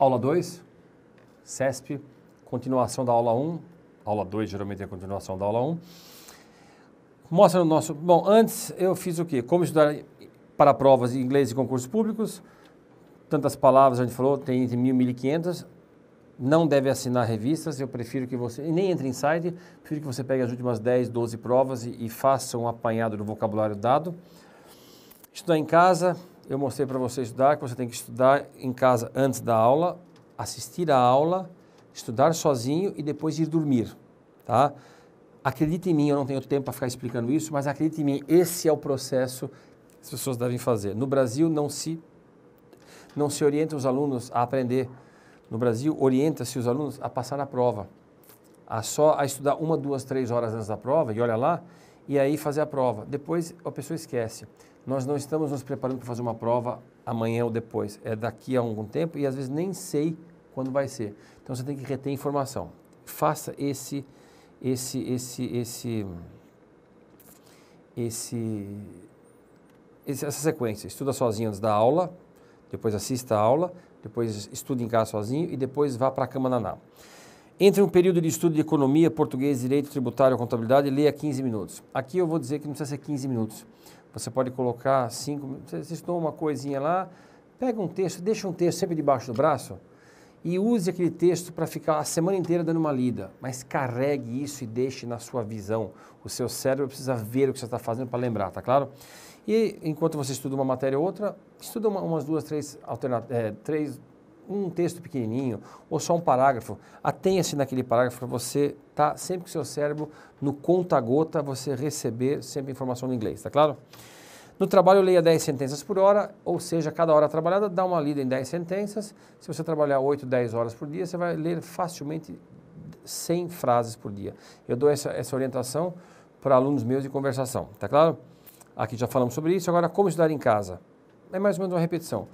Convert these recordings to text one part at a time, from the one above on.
Aula 2, CESP, continuação da aula 1. Um. Aula 2 geralmente é a continuação da aula 1. Um. Mostra no nosso. Bom, antes eu fiz o quê? Como estudar para provas em inglês e concursos públicos. Tantas palavras, a gente falou, tem entre 1.000 e 1.500. Não deve assinar revistas, eu prefiro que você. E nem entre em site, prefiro que você pegue as últimas 10, 12 provas e, e faça um apanhado do vocabulário dado. Estudar em casa, eu mostrei para você estudar, que você tem que estudar em casa antes da aula, assistir a aula, estudar sozinho e depois ir dormir, tá? Acredite em mim, eu não tenho tempo para ficar explicando isso, mas acredite em mim, esse é o processo que as pessoas devem fazer. No Brasil não se não se orienta os alunos a aprender. No Brasil orienta-se os alunos a passar a prova, a só a estudar uma, duas, três horas antes da prova e olha lá e aí fazer a prova. Depois a pessoa esquece nós não estamos nos preparando para fazer uma prova amanhã ou depois, é daqui a algum tempo e às vezes nem sei quando vai ser. Então você tem que reter informação. Faça esse esse esse esse esse, esse essa sequência. Estuda sozinho antes da aula, depois assista a aula, depois estude em casa sozinho e depois vá para a cama naná. Entre um período de estudo de economia, português, direito, tributário, contabilidade, leia 15 minutos. Aqui eu vou dizer que não precisa ser 15 minutos. Você pode colocar cinco. Você estudou uma coisinha lá, pega um texto, deixa um texto sempre debaixo do braço e use aquele texto para ficar a semana inteira dando uma lida. Mas carregue isso e deixe na sua visão. O seu cérebro precisa ver o que você está fazendo para lembrar, tá claro? E enquanto você estuda uma matéria ou outra, estuda uma, umas duas, três, alternativas, é, eh, três um texto pequenininho ou só um parágrafo, atenha-se naquele parágrafo para você estar tá sempre com o seu cérebro no conta-gota, você receber sempre informação no inglês, tá claro? No trabalho, leia 10 sentenças por hora, ou seja, cada hora trabalhada, dá uma lida em 10 sentenças. Se você trabalhar 8, 10 horas por dia, você vai ler facilmente 100 frases por dia. Eu dou essa, essa orientação para alunos meus de conversação, tá claro? Aqui já falamos sobre isso. Agora, como estudar em casa? É mais ou menos uma repetição.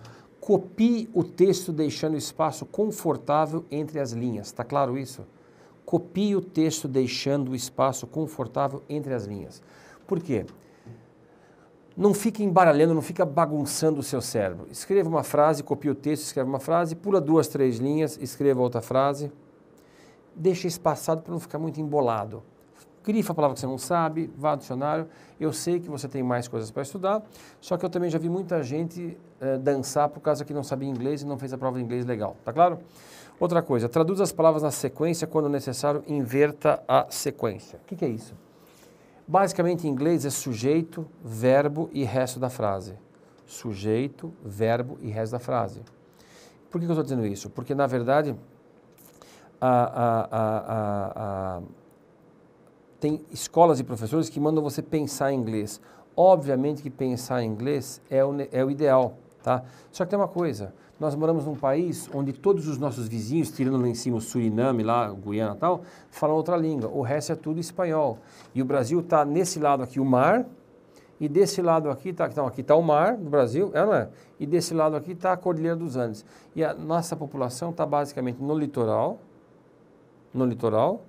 Copie o texto deixando espaço confortável entre as linhas. Está claro isso? Copie o texto deixando o espaço confortável entre as linhas. Por quê? Não fique embaralhando, não fica bagunçando o seu cérebro. Escreva uma frase, copie o texto, escreva uma frase, pula duas, três linhas, escreva outra frase. Deixa espaçado para não ficar muito embolado. Grifa a palavra que você não sabe, vá ao dicionário. Eu sei que você tem mais coisas para estudar, só que eu também já vi muita gente eh, dançar por causa que não sabia inglês e não fez a prova de inglês legal, tá claro? Outra coisa, traduza as palavras na sequência, quando necessário, inverta a sequência. O que, que é isso? Basicamente, em inglês é sujeito, verbo e resto da frase. Sujeito, verbo e resto da frase. Por que, que eu estou dizendo isso? Porque, na verdade, a, a, a, a tem escolas e professores que mandam você pensar em inglês. Obviamente que pensar em inglês é o, é o ideal, tá? Só que tem uma coisa, nós moramos num país onde todos os nossos vizinhos, tirando lá em cima o Suriname, lá, Guiana e tal, falam outra língua. O resto é tudo espanhol. E o Brasil está nesse lado aqui o mar, e desse lado aqui está então, aqui tá o mar do Brasil, é, não é? E desse lado aqui está a Cordilheira dos Andes. E a nossa população está basicamente no litoral, no litoral,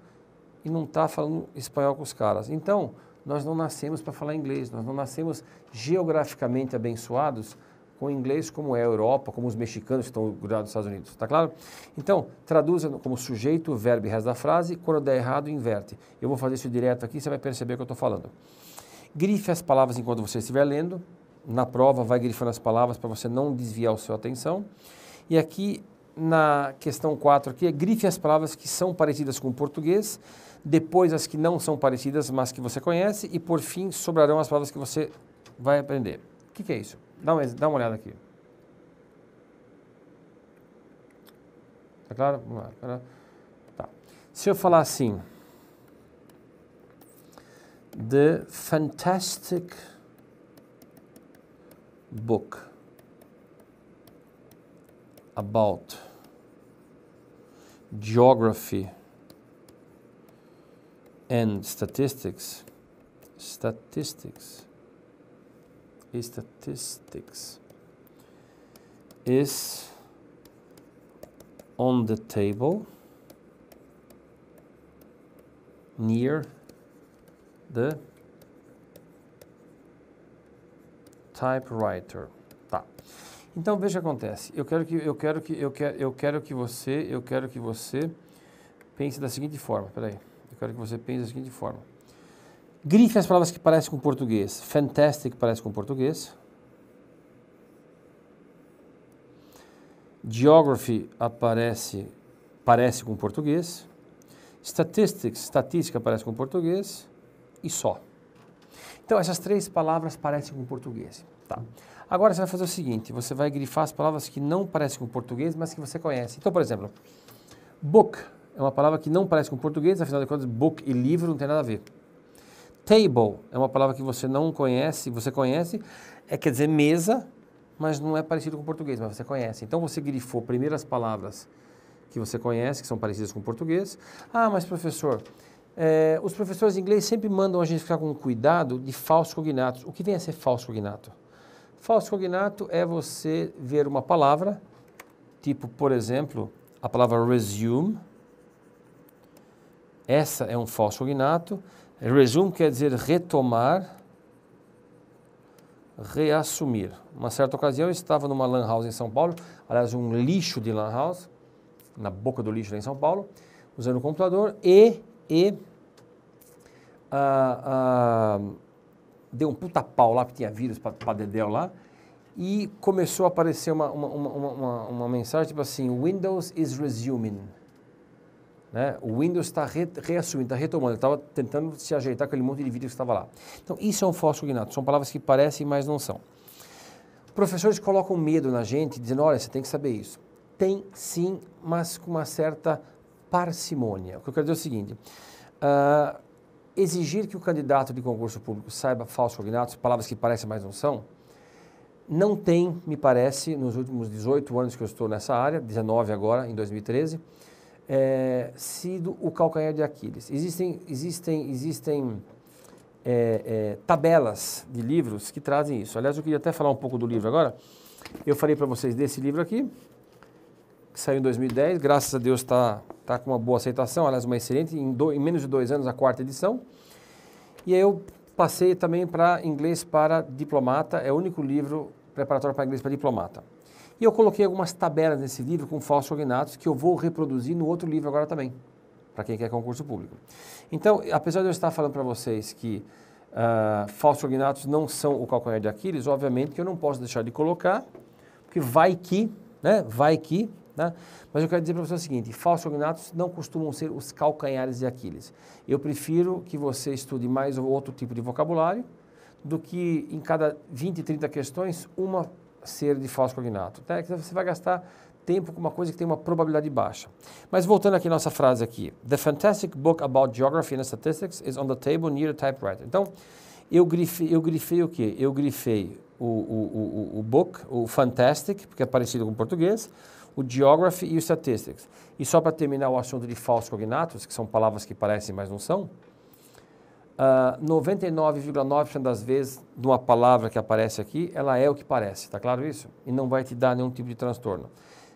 e não está falando espanhol com os caras. Então, nós não nascemos para falar inglês, nós não nascemos geograficamente abençoados com inglês como é a Europa, como os mexicanos que estão grudados nos Estados Unidos, tá claro? Então, traduza como sujeito, verbo e resto da frase, quando der errado, inverte. Eu vou fazer isso direto aqui, você vai perceber o que eu estou falando. Grife as palavras enquanto você estiver lendo, na prova vai grifando as palavras para você não desviar a sua atenção. E aqui na questão 4 aqui, é grife as palavras que são parecidas com o português depois as que não são parecidas, mas que você conhece, e por fim sobrarão as palavras que você vai aprender. O que, que é isso? Dá uma, dá uma olhada aqui. Tá claro? Vamos lá. Tá. tá. Se eu falar assim. The Fantastic Book about Geography and statistics, statistics, statistics is on the table near the typewriter. Tá. Então veja o que acontece. Eu quero que eu quero que eu quero eu quero que você eu quero que você pense da seguinte forma. Peraí. Eu quero que você pense da seguinte forma. Grife as palavras que parecem com português. Fantastic parece com português. Geography aparece, parece com português. Statistics, estatística parece com português. E só. Então, essas três palavras parecem com português. Tá. Agora você vai fazer o seguinte: você vai grifar as palavras que não parecem com português, mas que você conhece. Então, por exemplo, book é uma palavra que não parece com português, afinal de contas, book e livro não tem nada a ver. Table é uma palavra que você não conhece, você conhece, é quer dizer mesa, mas não é parecido com português, mas você conhece. Então você grifou primeiro as palavras que você conhece, que são parecidas com português. Ah, mas professor, é, os professores de inglês sempre mandam a gente ficar com cuidado de falsos cognatos. O que vem a ser falso cognato? Falso cognato é você ver uma palavra, tipo, por exemplo, a palavra resume, essa é um falso inato. Resume quer dizer retomar, reassumir. Uma certa ocasião eu estava numa lan house em São Paulo, aliás, um lixo de lan house, na boca do lixo lá em São Paulo, usando o computador e, e ah, ah, deu um puta pau lá, porque tinha vírus para dedéu lá, e começou a aparecer uma, uma, uma, uma, uma mensagem tipo assim, Windows is resuming. Né? O Windows está re, reassumindo, está retomando. Estava tentando se ajeitar com aquele monte de vídeo que estava lá. Então, isso é um falso cognato. São palavras que parecem, mas não são. Professores colocam medo na gente, dizendo: olha, você tem que saber isso. Tem sim, mas com uma certa parcimônia. O que eu quero dizer é o seguinte: uh, exigir que o candidato de concurso público saiba falso cognato, palavras que parecem, mas não são, não tem, me parece, nos últimos 18 anos que eu estou nessa área, 19 agora, em 2013 é, sido o calcanhar de Aquiles. Existem, existem, existem é, é, tabelas de livros que trazem isso. Aliás, eu queria até falar um pouco do livro agora. Eu falei para vocês desse livro aqui, que saiu em 2010, graças a Deus está tá com uma boa aceitação, aliás, uma excelente, em, do, em, menos de dois anos, a quarta edição. E aí eu passei também para inglês para diplomata, é o único livro preparatório para inglês para diplomata. E eu coloquei algumas tabelas nesse livro com falsos cognatos que eu vou reproduzir no outro livro agora também, para quem quer concurso público. Então, apesar de eu estar falando para vocês que uh, ah, cognatos não são o calcanhar de Aquiles, obviamente que eu não posso deixar de colocar, porque vai que, né? Vai que, né? Mas eu quero dizer para vocês o seguinte, falsos cognatos não costumam ser os calcanhares de Aquiles. Eu prefiro que você estude mais outro tipo de vocabulário, do que em cada 20, 30 questões, uma ser de falso cognato, Né? Você vai gastar tempo com uma coisa que tem uma probabilidade baixa. Mas voltando aqui nossa frase aqui, The fantastic book about geography and statistics is on the table near the typewriter. Então, eu grifei, eu grifei o quê? Eu grifei o, o, o, o book, o fantastic, porque é parecido com o português, o geography e o statistics. E só para terminar o assunto de falsos cognatos, que são palavras que parecem, mas não são, Uh, ah, 99,9% das vezes, de uma palavra que aparece aqui, ela é o que parece, tá claro isso? E não vai te dar nenhum tipo de transtorno.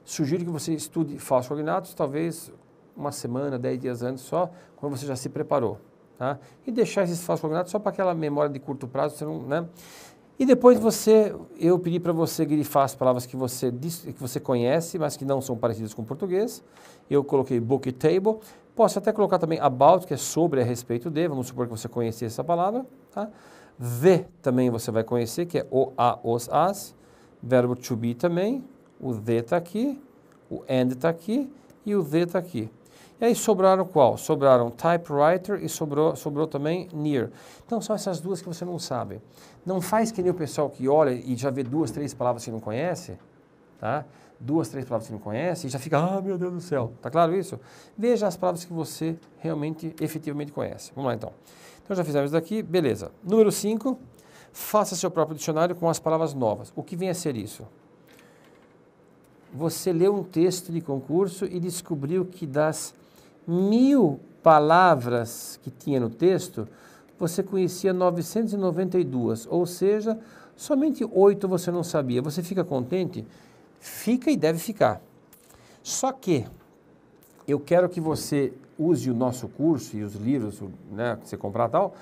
Sugiro que você estude falsos cognatos, talvez uma semana, dez dias antes só, quando você já se preparou, tá? E deixar esses falsos cognatos só para aquela memória de curto prazo, você não, né? E depois você, eu pedi para você grifar as palavras que você, que você conhece, mas que não são parecidas com o português. Eu coloquei book table. Posso até colocar também about, que é sobre, a respeito de, vamos supor que você conhecia essa palavra. Tá? The também você vai conhecer, que é o, a, os, as. Verbo to be também. O the está aqui, o and está aqui e o the está aqui. E aí sobraram qual? Sobraram typewriter e sobrou, sobrou também near. Então são essas duas que você não sabe. Não faz que nem o pessoal que olha e já vê duas, três palavras que não conhece, tá? duas, três palavras que não conhece e já fica, ah, meu Deus do céu. Tá claro isso? Veja as palavras que você realmente, efetivamente conhece. Vamos lá então. Então já fizemos daqui, beleza. Número 5, faça seu próprio dicionário com as palavras novas. O que vem a ser isso? Você leu um texto de concurso e descobriu que das mil palavras que tinha no texto, você conhecia 992, ou seja, somente oito você não sabia. Você fica contente? fica e deve ficar. Só que eu quero que você use o nosso curso e os livros né, que você comprar tal,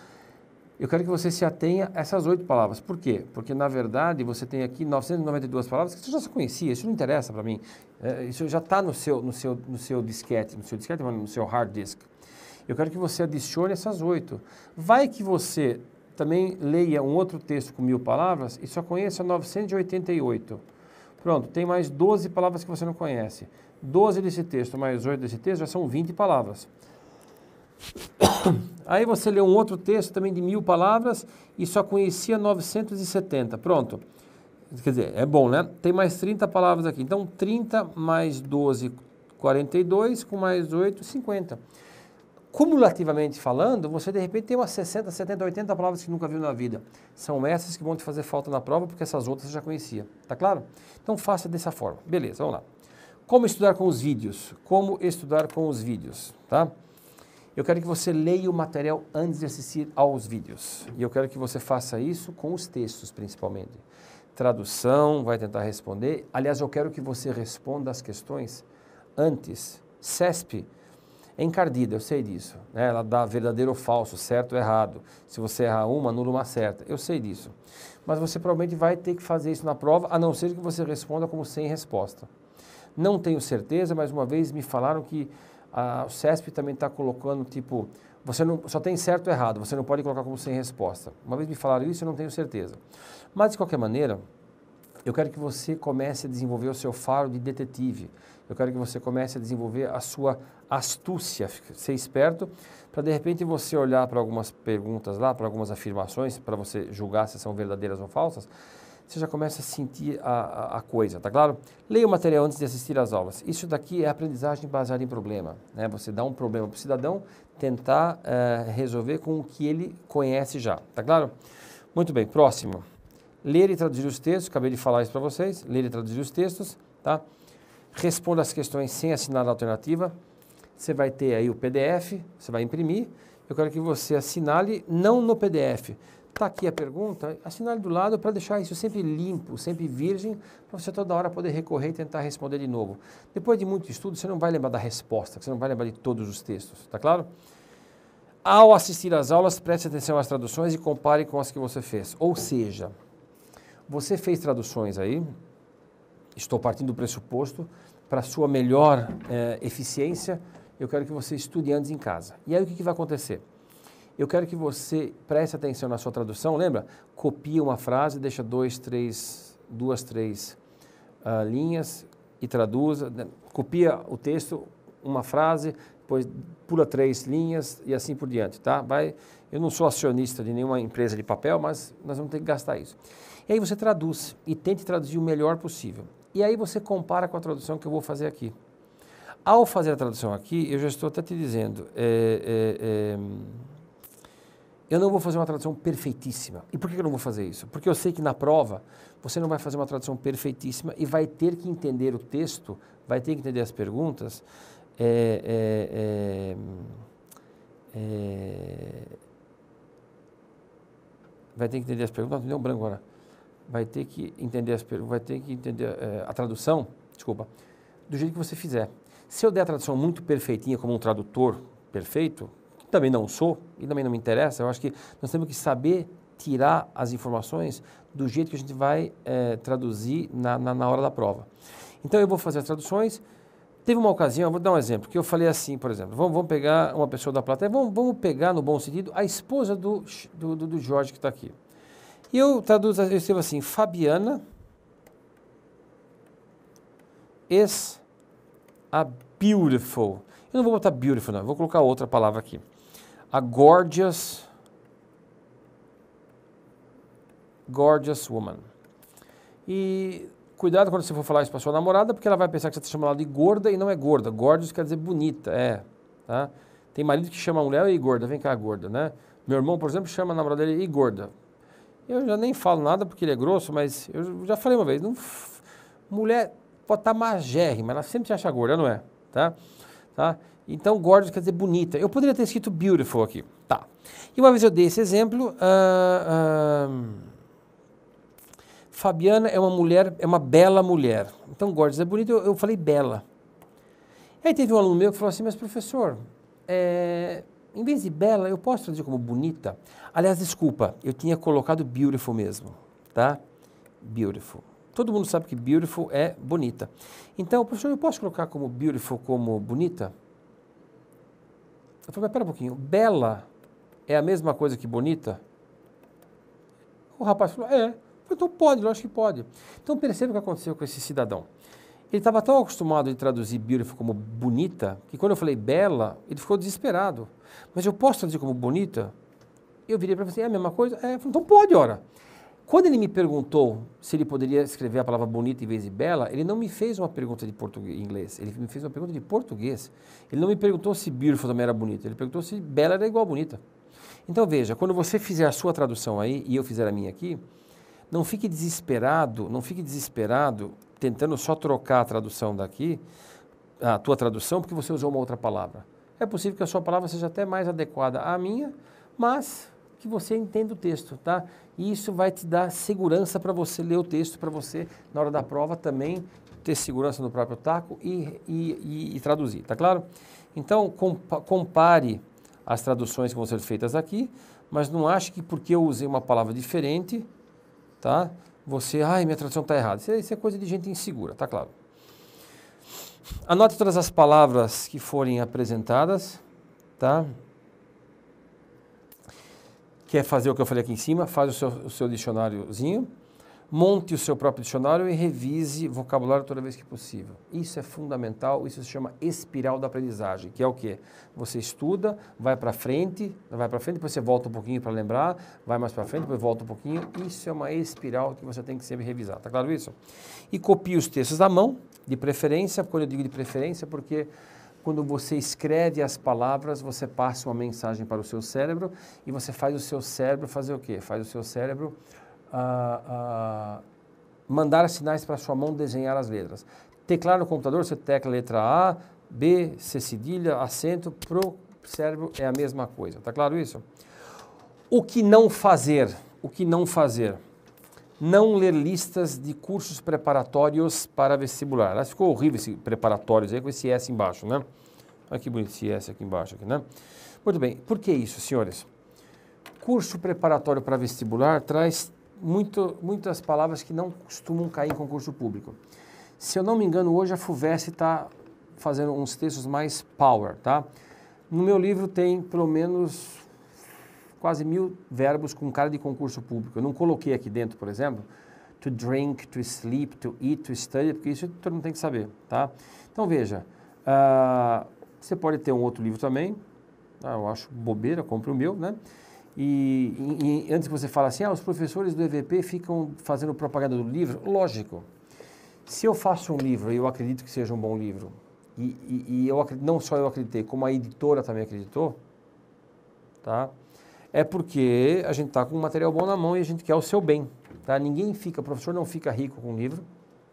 eu quero que você se atenha a essas oito palavras. Por quê? Porque, na verdade, você tem aqui 992 palavras que você já conhecia, isso não interessa para mim. É, isso já está no seu, no, seu, no seu disquete, no seu disquete, no seu hard disk. Eu quero que você adicione essas oito. Vai que você também leia um outro texto com mil palavras e só conheça 988. Pronto, tem mais 12 palavras que você não conhece. 12 desse texto mais 8 desse texto já são 20 palavras. Aí você lê um outro texto também de mil palavras e só conhecia 970. Pronto. Quer dizer, é bom, né? Tem mais 30 palavras aqui. Então, 30 mais 12, 42, com mais 8, 50 cumulativamente falando, você de repente tem umas 60, 70, 80 palavras que nunca viu na vida. São essas que vão te fazer falta na prova, porque essas outras você já conhecia. Tá claro? Então faça dessa forma. Beleza, vamos lá. Como estudar com os vídeos? Como estudar com os vídeos, tá? Eu quero que você leia o material antes de assistir aos vídeos. E eu quero que você faça isso com os textos, principalmente. Tradução, vai tentar responder. Aliás, eu quero que você responda as questões antes. CESP, é encardida, eu sei disso. Né? Ela dá verdadeiro ou falso, certo ou errado. Se você errar uma, anula uma certa. Eu sei disso. Mas você provavelmente vai ter que fazer isso na prova, a não ser que você responda como sem resposta. Não tenho certeza, mas uma vez me falaram que a, o CESP também está colocando, tipo, você não, só tem certo ou errado, você não pode colocar como sem resposta. Uma vez me falaram isso, eu não tenho certeza. Mas, de qualquer maneira, eu quero que você comece a desenvolver o seu faro de detetive. Eu quero que você comece a desenvolver a sua astúcia, ser esperto, para de repente você olhar para algumas perguntas lá, para algumas afirmações, para você julgar se são verdadeiras ou falsas, você já começa a sentir a, a, a, coisa, tá claro? Leia o material antes de assistir às aulas. Isso daqui é aprendizagem baseada em problema. Né? Você dá um problema para o cidadão tentar uh, resolver com o que ele conhece já, tá claro? Muito bem, próximo. Ler e traduzir os textos, acabei de falar isso para vocês, ler e traduzir os textos, tá? Responda as questões sem assinar a alternativa. Você vai ter aí o PDF, você vai imprimir. Eu quero que você assinale, não no PDF. Está aqui a pergunta, assinale do lado para deixar isso sempre limpo, sempre virgem, para você toda hora poder recorrer e tentar responder de novo. Depois de muito estudo, você não vai lembrar da resposta, você não vai lembrar de todos os textos, tá claro? Ao assistir às aulas, preste atenção às traduções e compare com as que você fez. Ou seja, você fez traduções aí, estou partindo do pressuposto, para sua melhor eh, eficiência, eu quero que você estude antes em casa. E aí o que, que vai acontecer? Eu quero que você preste atenção na sua tradução, lembra? Copia uma frase, deixa dois, três, duas, três uh, linhas e traduza. Né? Copia o texto, uma frase, depois pula três linhas e assim por diante, tá? Vai, eu não sou acionista de nenhuma empresa de papel, mas nós vamos ter que gastar isso. E aí você traduz e tente traduzir o melhor possível. E aí você compara com a tradução que eu vou fazer aqui. Ao fazer a tradução aqui, eu já estou até te dizendo, é, é, é, eu não vou fazer uma tradução perfeitíssima. E por que eu não vou fazer isso? Porque eu sei que na prova você não vai fazer uma tradução perfeitíssima e vai ter que entender o texto, vai ter que entender as perguntas. Eh, eh, eh, vai ter que entender as perguntas. Não, deu branco agora. Vai ter que entender as perguntas, vai ter que entender a tradução, desculpa, do jeito que você fizer. Se eu der a tradução muito perfeitinha, como um tradutor perfeito, também não sou e também não me interessa, eu acho que nós temos que saber tirar as informações do jeito que a gente vai é, traduzir na, na, na hora da prova. Então eu vou fazer as traduções. Teve uma ocasião, eu vou dar um exemplo, que eu falei assim, por exemplo, vamos, vamos pegar uma pessoa da plateia, vamos, vamos pegar no bom sentido a esposa do, do, do Jorge que está aqui. E eu traduzo, eu escrevo assim, Fabiana, ex a beautiful. Eu não vou botar beautiful, não. vou colocar outra palavra aqui. A gorgeous. Gorgeous woman. E cuidado quando você for falar isso para sua namorada, porque ela vai pensar que você está chamando de gorda e não é gorda. Gorgeous quer dizer bonita, é. Tá? Tem marido que chama a mulher e gorda, vem cá, gorda, né? Meu irmão, por exemplo, chama a namorada dele e gorda. Eu já nem falo nada porque ele é grosso, mas eu já falei uma vez, não, mulher pode estar tá magérrima, ela sempre se acha gorda, não é? Tá? tá? Então, gorda quer dizer bonita. Eu poderia ter escrito beautiful aqui. Tá. E uma vez eu dei esse exemplo. Uh, uh, Fabiana é uma mulher, é uma bela mulher. Então, gorda é bonita, eu, eu falei bela. Aí teve um aluno meu que falou assim, mas professor, é, em vez de bela, eu posso traduzir como bonita? Aliás, desculpa, eu tinha colocado beautiful mesmo, tá? Beautiful. Todo mundo sabe que beautiful é bonita. Então, professor, eu posso colocar como beautiful como bonita? Eu falei, mas pera um pouquinho, bela é a mesma coisa que bonita? O rapaz falou, é. então pode, lógico que pode. Então perceba o que aconteceu com esse cidadão. Ele estava tão acostumado a traduzir beautiful como bonita, que quando eu falei bela, ele ficou desesperado. Mas eu posso traduzir como bonita? Eu virei para você, assim, é a mesma coisa? É, falei, então pode, ora. Quando ele me perguntou se ele poderia escrever a palavra bonita em vez de bela, ele não me fez uma pergunta de português, inglês, ele me fez uma pergunta de português. Ele não me perguntou se beautiful também era bonita, ele perguntou se bela era igual bonita. Então veja, quando você fizer a sua tradução aí e eu fizer a minha aqui, não fique desesperado, não fique desesperado tentando só trocar a tradução daqui, a tua tradução, porque você usou uma outra palavra. É possível que a sua palavra seja até mais adequada à minha, mas que você entenda o texto, tá? E isso vai te dar segurança para você ler o texto, para você, na hora da prova, também ter segurança no próprio taco e, e, e, e traduzir, tá claro? Então, compare as traduções que vão ser feitas aqui, mas não ache que porque eu usei uma palavra diferente, tá? Você, ai, minha tradução está errada. Isso, é, isso é coisa de gente insegura, tá claro? Anote todas as palavras que forem apresentadas, tá? que é fazer o que eu falei aqui em cima, faz o seu, o seu dicionáriozinho, monte o seu próprio dicionário e revise vocabulário toda vez que possível. Isso é fundamental, isso se chama espiral da aprendizagem, que é o quê? Você estuda, vai para frente, vai para frente, depois você volta um pouquinho para lembrar, vai mais para frente, depois volta um pouquinho. Isso é uma espiral que você tem que sempre revisar, tá claro isso? E copie os textos à mão, de preferência, quando eu digo de preferência, porque quando você escreve as palavras, você passa uma mensagem para o seu cérebro e você faz o seu cérebro fazer o quê? Faz o seu cérebro ah, ah, mandar sinais para a sua mão desenhar as letras. Teclar no computador, você tecla a letra A, B, C cedilha, acento, para o cérebro é a mesma coisa. Está claro isso? O que não fazer? O que não fazer? não ler listas de cursos preparatórios para vestibular. Ah, ficou horrível esse preparatórios aí com esse S embaixo, né? Olha ah, que bonito esse S aqui embaixo, aqui, né? Muito bem, por que isso, senhores? Curso preparatório para vestibular traz muito, muitas palavras que não costumam cair em concurso público. Se eu não me engano, hoje a FUVEST está fazendo uns textos mais power, tá? No meu livro tem pelo menos quase mil verbos com cara de concurso público. Eu não coloquei aqui dentro, por exemplo, to drink, to sleep, to eat, to study, porque isso todo mundo tem que saber, tá? Então veja, uh, você pode ter um outro livro também, ah, eu acho bobeira, compre o meu, né? E, e, e antes que você fale assim, ah, os professores do EVP ficam fazendo propaganda do livro, lógico. Se eu faço um livro e eu acredito que seja um bom livro, e, e, e eu, não só eu acreditei, como a editora também acreditou, tá? é porque a gente está com um material bom na mão e a gente quer o seu bem. Tá? Ninguém fica, professor não fica rico com livro,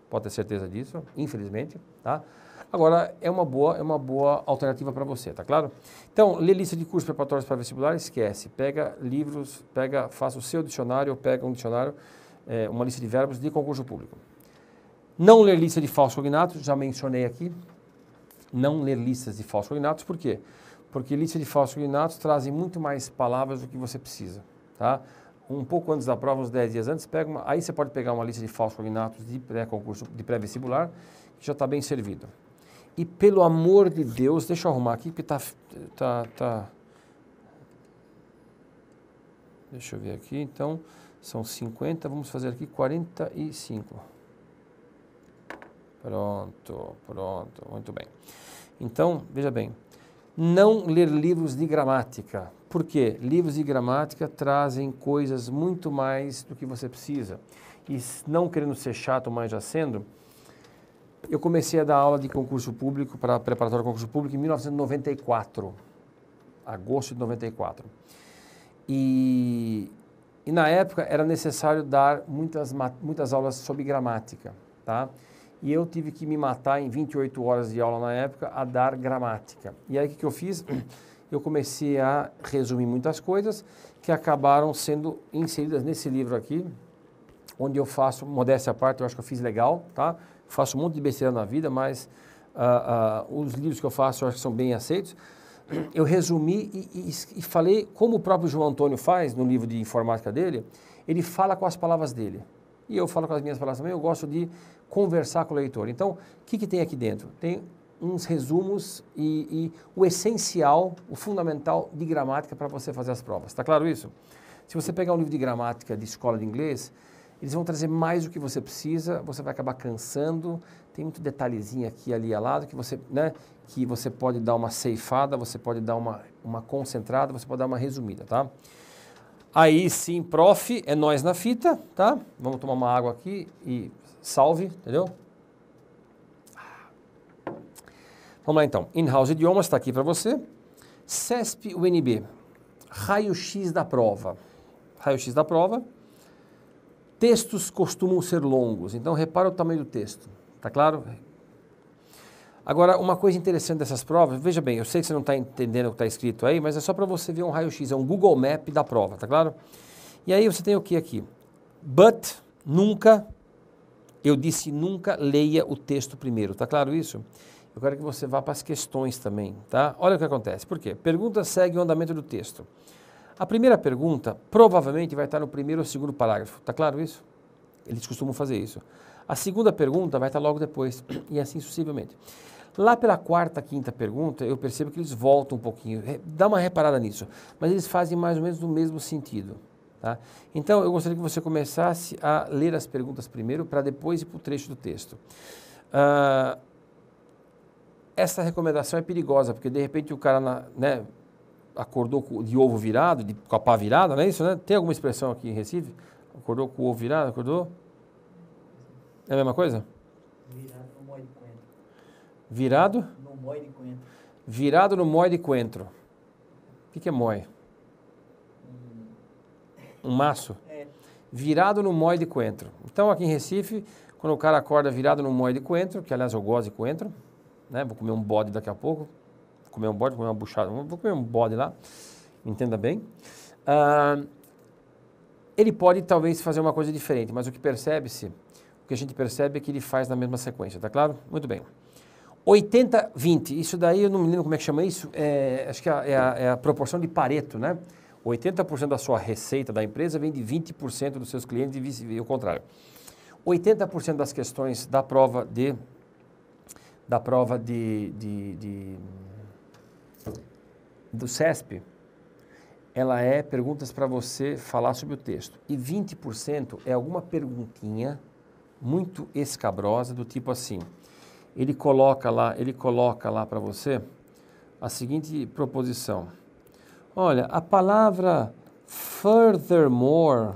pode ter certeza disso, infelizmente. Tá? Agora, é uma boa, é uma boa alternativa para você, tá claro? Então, lê lista de cursos preparatórios para vestibular, esquece. Pega livros, pega, faça o seu dicionário, ou pega um dicionário, é, uma lista de verbos de concurso público. Não ler lista de falsos cognatos, já mencionei aqui. Não ler listas de falsos cognatos, por quê? Porque porque lista de falsos cognatos trazem muito mais palavras do que você precisa, tá? Um pouco antes da prova, uns 10 dias antes, pega uma, aí você pode pegar uma lista de falsos cognatos de pré-concurso, de pré-vestibular, que já está bem servido. E pelo amor de Deus, deixa eu arrumar aqui, porque está... Tá, tá... Deixa eu ver aqui, então, são 50, vamos fazer aqui 45. Pronto, pronto, muito bem. Então, veja bem, não ler livros de gramática. porque Livros de gramática trazem coisas muito mais do que você precisa. E não querendo ser chato, mas já sendo, eu comecei a dar aula de concurso público para preparatório de concurso público em 1994, agosto de 94. E, e na época era necessário dar muitas, muitas aulas sobre gramática, tá? E eu tive que me matar em 28 horas de aula na época a dar gramática. E aí o que, que eu fiz? Eu comecei a resumir muitas coisas que acabaram sendo inseridas nesse livro aqui, onde eu faço, modéstia à parte, eu acho que eu fiz legal, tá? Faço um monte de besteira na vida, mas uh, uh, os livros que eu faço eu acho que são bem aceitos. Eu resumi e, e, e falei como o próprio João Antônio faz no livro de informática dele, ele fala com as palavras dele. E eu falo com as minhas palavras também, eu gosto de conversar com o leitor. Então, o que, que tem aqui dentro? Tem uns resumos e, e o essencial, o fundamental de gramática para você fazer as provas. Está claro isso? Se você pegar um livro de gramática de escola de inglês, eles vão trazer mais do que você precisa, você vai acabar cansando, tem muito detalhezinho aqui ali ao lado que você, né, que você pode dar uma ceifada, você pode dar uma, uma concentrada, você pode dar uma resumida, tá? Aí sim, prof, é nós na fita, tá? Vamos tomar uma água aqui e salve, entendeu? Vamos lá então. In-house idiomas está aqui para você. CESP UNB. Raio-x da prova. Raio-x da prova. Textos costumam ser longos, então repara o tamanho do texto. Tá claro? Agora, uma coisa interessante dessas provas, veja bem, eu sei que você não está entendendo o que está escrito aí, mas é só para você ver um raio-x, é um Google Map da prova, tá claro? E aí você tem o que aqui? But, nunca, eu disse nunca leia o texto primeiro, tá claro isso? Eu quero que você vá para as questões também, tá? Olha o que acontece, por quê? Pergunta segue o andamento do texto. A primeira pergunta provavelmente vai estar no primeiro ou segundo parágrafo, tá claro isso? Eles costumam fazer isso. A segunda pergunta vai estar logo depois, e assim sucessivamente. Lá pela quarta, quinta pergunta, eu percebo que eles voltam um pouquinho, dá uma reparada nisso, mas eles fazem mais ou menos no mesmo sentido. Tá? Então, eu gostaria que você começasse a ler as perguntas primeiro, para depois ir para o trecho do texto. Uh, essa recomendação é perigosa, porque de repente o cara na, né, acordou de ovo virado, de, com a pá virada, não é isso? Né? Tem alguma expressão aqui em Recife? Acordou com o ovo virado? Acordou? É a mesma coisa? Virado. Virado? No moi de coentro. Virado no moi de coentro. O que é moi? Um maço? É. Virado no moi de coentro. Então, aqui em Recife, quando o cara acorda virado no moi de coentro, que aliás eu gosto de coentro, né? Vou comer um bode daqui a pouco. Vou comer um bode, vou comer uma buchada. Vou comer um bode lá. Entenda bem. ele pode talvez fazer uma coisa diferente, mas o que percebe-se, o que a gente percebe é que ele faz na mesma sequência, tá claro? Muito bem. 80-20, isso daí eu não me lembro como é que chama isso, é, acho que é a, é, a, é a, proporção de Pareto, né? 80% da sua receita da empresa vem de 20% dos seus clientes e vice o contrário. 80% das questões da prova de da prova de, de, de, do CESP, ela é perguntas para você falar sobre o texto. E 20% é alguma perguntinha muito escabrosa do tipo assim: ele coloca lá, ele coloca lá para você a seguinte proposição. Olha, a palavra furthermore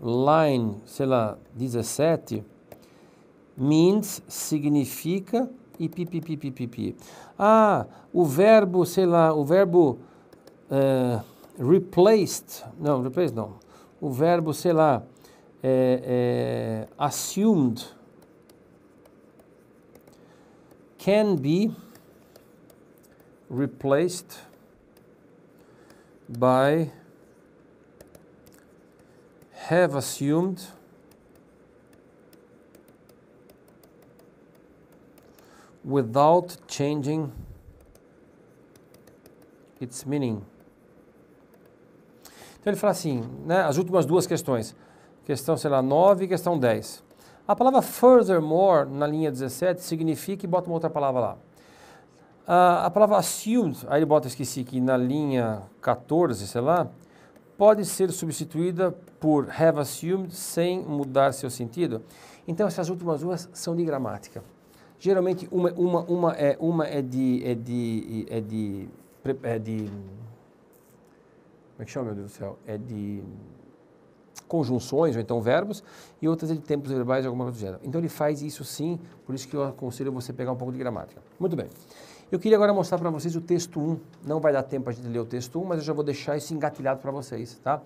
line, sei lá, 17 means significa e pipipipipipi. Ah, o verbo, sei lá, o verbo uh, replaced, não, replaced não o verbo, sei lá, é, é, assumed can be replaced by have assumed without changing its meaning. Então ele fala assim, né, as últimas duas questões, questão, sei lá, 9 e questão 10. A palavra furthermore, na linha 17, significa, e bota uma outra palavra lá. A, a palavra assumed, aí ele bota, esqueci que na linha 14, sei lá, pode ser substituída por have assumed sem mudar seu sentido. Então essas últimas duas são de gramática. Geralmente uma, uma, uma, é, uma é de, é de, é de, é de como é que chama, meu Deus do céu? É de conjunções ou então verbos e outras é de tempos verbais, alguma coisa do gênero. Então ele faz isso sim, por isso que eu aconselho você pegar um pouco de gramática. Muito bem. Eu queria agora mostrar para vocês o texto 1. Não vai dar tempo a gente ler o texto 1, mas eu já vou deixar isso engatilhado para vocês, tá?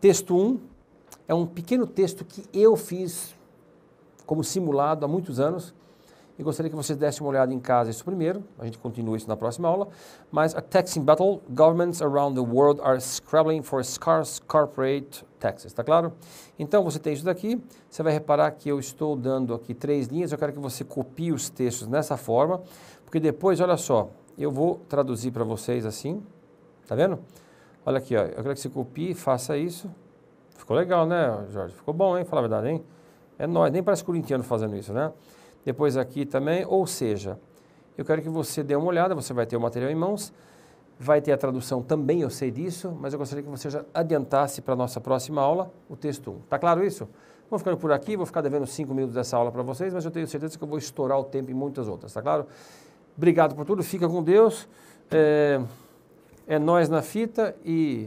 Texto 1 é um pequeno texto que eu fiz como simulado há muitos anos e gostaria que vocês dessem uma olhada em casa isso primeiro, a gente continua isso na próxima aula, mas a tax battle, governments around the world are scrabbling for scarce corporate taxes, tá claro? Então você tem isso daqui, você vai reparar que eu estou dando aqui três linhas, eu quero que você copie os textos nessa forma, porque depois, olha só, eu vou traduzir para vocês assim, tá vendo? Olha aqui, ó, eu quero que você copie, faça isso. Ficou legal, né, Jorge? Ficou bom, hein? Fala a verdade, hein? É nós, nem parece corintiano fazendo isso, né? depois aqui também, ou seja, eu quero que você dê uma olhada, você vai ter o material em mãos, vai ter a tradução também, eu sei disso, mas eu gostaria que você já adiantasse para a nossa próxima aula o texto 1. Está claro isso? Vou ficando por aqui, vou ficar devendo 5 minutos dessa aula para vocês, mas eu tenho certeza que eu vou estourar o tempo em muitas outras, Tá claro? Obrigado por tudo, fica com Deus. É, é nós na fita e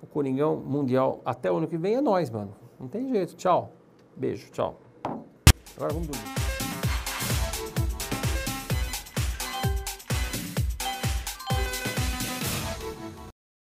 o Coringão Mundial até o ano que vem é nós, mano. Não tem jeito. Tchau. Beijo, tchau. Agora vamos dormir.